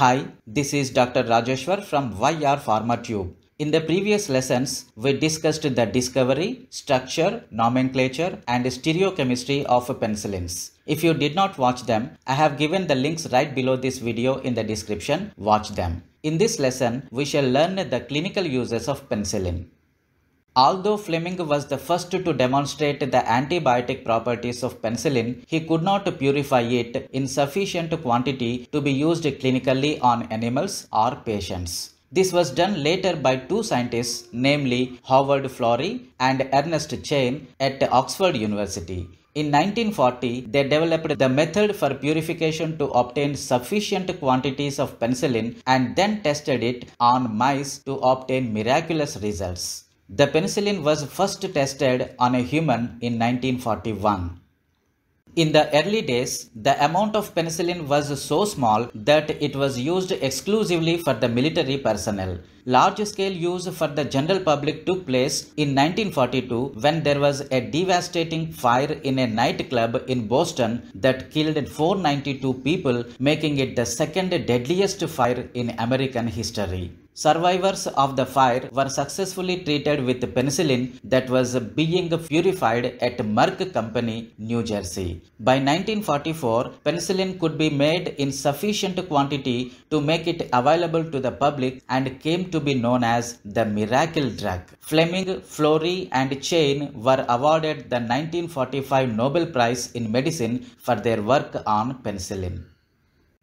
Hi, this is Dr. Rajeshwar from YR PharmaTube. In the previous lessons, we discussed the discovery, structure, nomenclature, and stereochemistry of penicillins. If you did not watch them, I have given the links right below this video in the description. Watch them. In this lesson, we shall learn the clinical uses of penicillin. Although Fleming was the first to demonstrate the antibiotic properties of penicillin, he could not purify it in sufficient quantity to be used clinically on animals or patients. This was done later by two scientists, namely Howard Florey and Ernest Chain at Oxford University. In 1940, they developed the method for purification to obtain sufficient quantities of penicillin and then tested it on mice to obtain miraculous results. The penicillin was first tested on a human in 1941. In the early days, the amount of penicillin was so small that it was used exclusively for the military personnel. Large scale use for the general public took place in 1942 when there was a devastating fire in a nightclub in Boston that killed 492 people, making it the second deadliest fire in American history. Survivors of the fire were successfully treated with penicillin that was being purified at Merck Company, New Jersey. By 1944, penicillin could be made in sufficient quantity to make it available to the public and came to be known as the miracle drug. Fleming, Florey, and Chain were awarded the 1945 Nobel Prize in Medicine for their work on penicillin.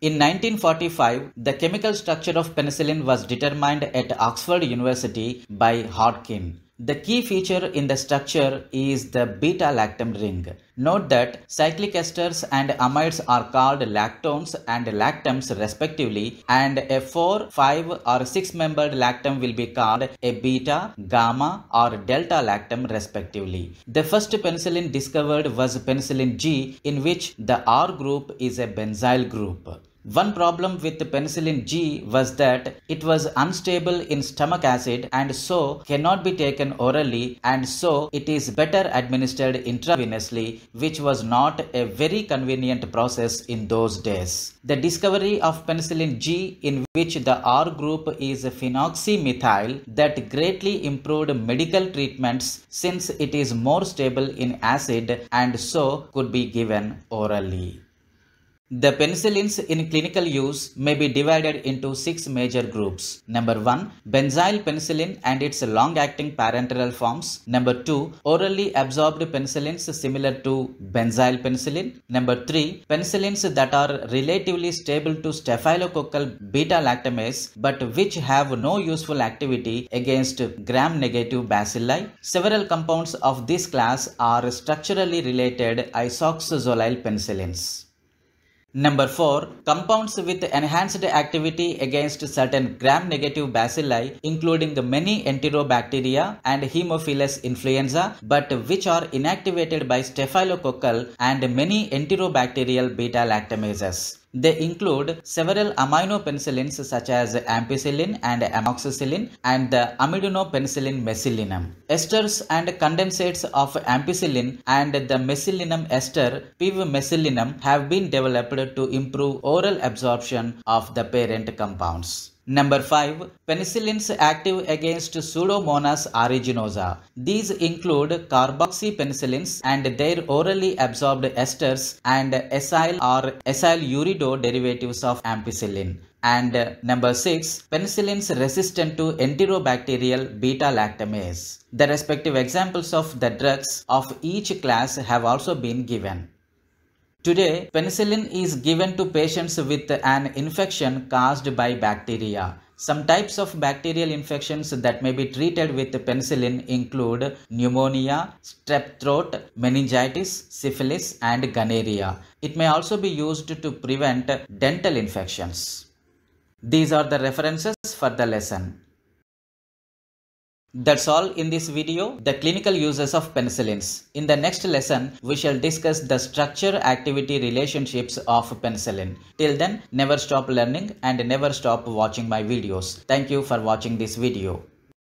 In 1945, the chemical structure of penicillin was determined at Oxford University by Hodkin. The key feature in the structure is the beta-lactam ring. Note that cyclic esters and amides are called lactones and lactams respectively and a 4, 5 or 6-membered lactam will be called a beta, gamma or delta lactam respectively. The first penicillin discovered was penicillin G in which the R group is a benzyl group. One problem with penicillin G was that it was unstable in stomach acid and so cannot be taken orally and so it is better administered intravenously which was not a very convenient process in those days. The discovery of penicillin G in which the R group is phenoxymethyl that greatly improved medical treatments since it is more stable in acid and so could be given orally. The penicillins in clinical use may be divided into six major groups. Number 1. Benzyl penicillin and its long-acting parenteral forms. Number 2. Orally absorbed penicillins similar to benzyl penicillin. Number 3. Penicillins that are relatively stable to staphylococcal beta-lactamase but which have no useful activity against gram-negative bacilli. Several compounds of this class are structurally related isoxazolyl penicillins. Number 4. Compounds with enhanced activity against certain gram-negative bacilli including the many enterobacteria and Haemophilus influenza but which are inactivated by staphylococcal and many enterobacterial beta-lactamases. They include several aminopenicillins such as ampicillin and amoxicillin and the aminopenicillin mesillinum. Esters and condensates of ampicillin and the mesillinum ester piv have been developed to improve oral absorption of the parent compounds. Number 5. Penicillins active against Pseudomonas aeruginosa. These include carboxypenicillins and their orally absorbed esters and acyl or acylurido derivatives of ampicillin. And number 6. Penicillins resistant to enterobacterial beta-lactamase. The respective examples of the drugs of each class have also been given. Today, penicillin is given to patients with an infection caused by bacteria. Some types of bacterial infections that may be treated with penicillin include pneumonia, strep throat, meningitis, syphilis, and gonorrhea. It may also be used to prevent dental infections. These are the references for the lesson. That's all in this video, the clinical uses of penicillins. In the next lesson, we shall discuss the structure-activity relationships of penicillin. Till then, never stop learning and never stop watching my videos. Thank you for watching this video.